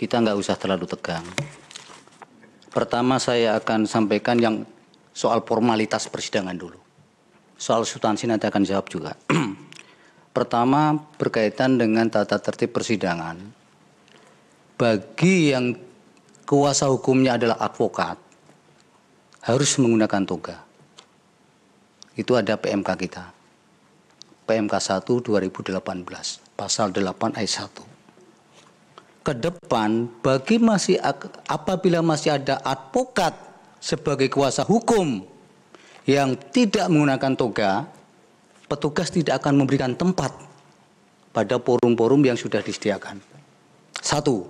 kita nggak usah terlalu tegang. Pertama saya akan sampaikan yang soal formalitas persidangan dulu. Soal substansi nanti akan jawab juga. Pertama berkaitan dengan tata tertib persidangan. Bagi yang kuasa hukumnya adalah advokat harus menggunakan toga. Itu ada PMK kita. PMK 1 2018 pasal 8 ayat 1 ke depan bagi masih apabila masih ada advokat sebagai kuasa hukum yang tidak menggunakan toga, petugas tidak akan memberikan tempat pada forum-forum yang sudah disediakan. Satu.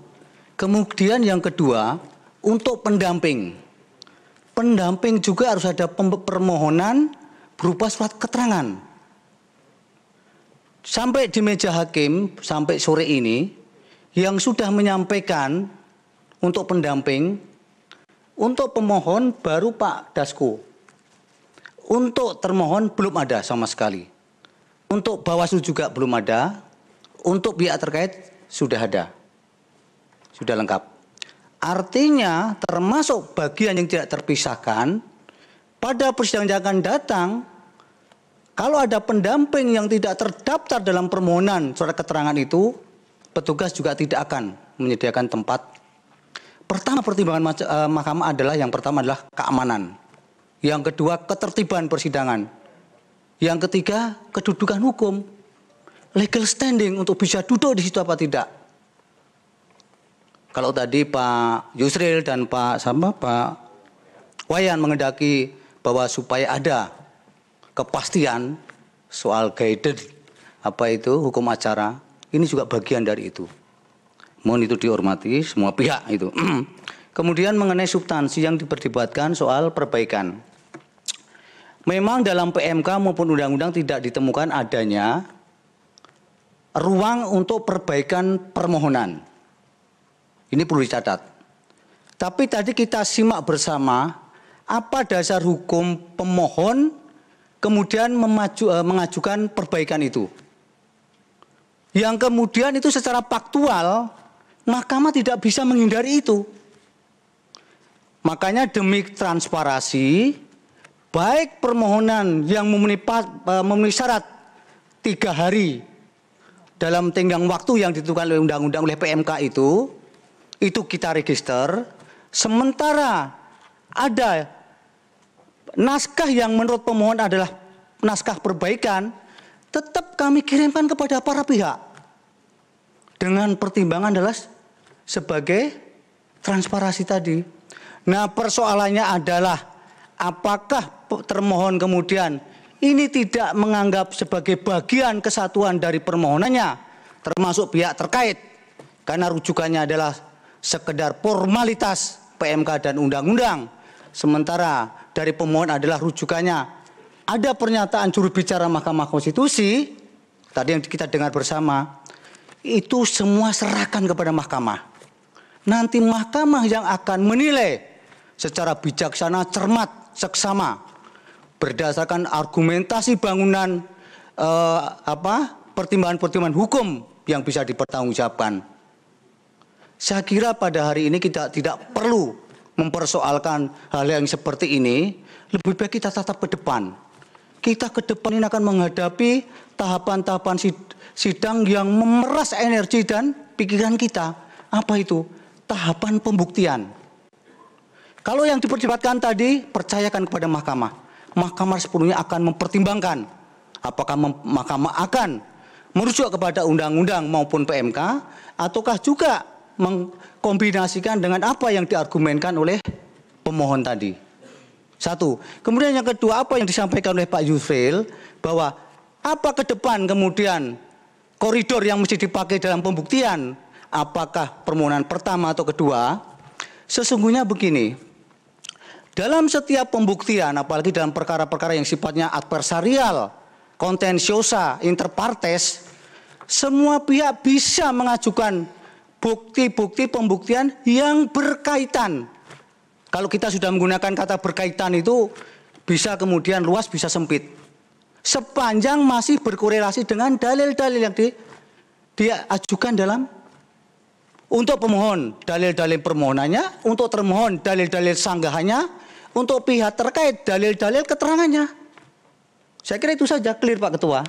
Kemudian yang kedua, untuk pendamping. Pendamping juga harus ada permohonan berupa surat keterangan. Sampai di meja hakim sampai sore ini, yang sudah menyampaikan untuk pendamping, untuk pemohon baru Pak Dasko. Untuk termohon belum ada sama sekali. Untuk Bawaslu juga belum ada. Untuk pihak terkait sudah ada. Sudah lengkap. Artinya termasuk bagian yang tidak terpisahkan pada persidangan yang akan datang kalau ada pendamping yang tidak terdaftar dalam permohonan surat keterangan itu, petugas juga tidak akan menyediakan tempat. Pertama pertimbangan eh, mahkamah adalah yang pertama adalah keamanan. Yang kedua ketertiban persidangan. Yang ketiga kedudukan hukum. Legal standing untuk bisa duduk di situ apa tidak. Kalau tadi Pak Yusril dan Pak sama Pak Wayan mengendaki bahwa supaya ada kepastian soal guided apa itu hukum acara ini juga bagian dari itu. Mohon itu dihormati semua pihak itu. Kemudian mengenai substansi yang diperdebatkan soal perbaikan. Memang dalam PMK maupun undang-undang tidak ditemukan adanya ruang untuk perbaikan permohonan. Ini perlu dicatat. Tapi tadi kita simak bersama apa dasar hukum pemohon kemudian memaju, eh, mengajukan perbaikan itu yang kemudian itu secara faktual mahkamah tidak bisa menghindari itu. Makanya demi transparansi, baik permohonan yang memenuhi, e, memenuhi syarat tiga hari dalam tenggang waktu yang ditentukan oleh undang-undang oleh PMK itu, itu kita register. Sementara ada naskah yang menurut pemohon adalah naskah perbaikan, tetap kami kirimkan kepada para pihak dengan pertimbangan adalah sebagai transparansi tadi. Nah, persoalannya adalah apakah termohon kemudian ini tidak menganggap sebagai bagian kesatuan dari permohonannya termasuk pihak terkait karena rujukannya adalah sekedar formalitas PMK dan undang-undang sementara dari pemohon adalah rujukannya ada pernyataan juru bicara Mahkamah Konstitusi tadi yang kita dengar bersama itu semua serahkan kepada mahkamah. Nanti mahkamah yang akan menilai secara bijaksana, cermat, seksama berdasarkan argumentasi bangunan eh, apa pertimbangan-pertimbangan hukum yang bisa dipertanggungjawabkan. Saya kira pada hari ini kita tidak perlu mempersoalkan hal yang seperti ini, lebih baik kita tetap ke depan kita ke depan ini akan menghadapi tahapan-tahapan sidang yang memeras energi dan pikiran kita. Apa itu? Tahapan pembuktian. Kalau yang diperdebatkan tadi, percayakan kepada mahkamah. Mahkamah sepenuhnya akan mempertimbangkan apakah mahkamah akan merujuk kepada undang-undang maupun PMK ataukah juga mengkombinasikan dengan apa yang diargumenkan oleh pemohon tadi. Satu. Kemudian yang kedua, apa yang disampaikan oleh Pak Yusril bahwa apa ke depan kemudian koridor yang mesti dipakai dalam pembuktian apakah permohonan pertama atau kedua? Sesungguhnya begini. Dalam setiap pembuktian apalagi dalam perkara-perkara yang sifatnya adversarial, kontensiosa, interpartes, semua pihak bisa mengajukan bukti-bukti pembuktian yang berkaitan kalau kita sudah menggunakan kata berkaitan itu bisa kemudian luas, bisa sempit. Sepanjang masih berkorelasi dengan dalil-dalil yang di, dia ajukan dalam untuk pemohon dalil-dalil permohonannya, untuk termohon dalil-dalil sanggahannya, untuk pihak terkait dalil-dalil keterangannya. Saya kira itu saja clear Pak Ketua.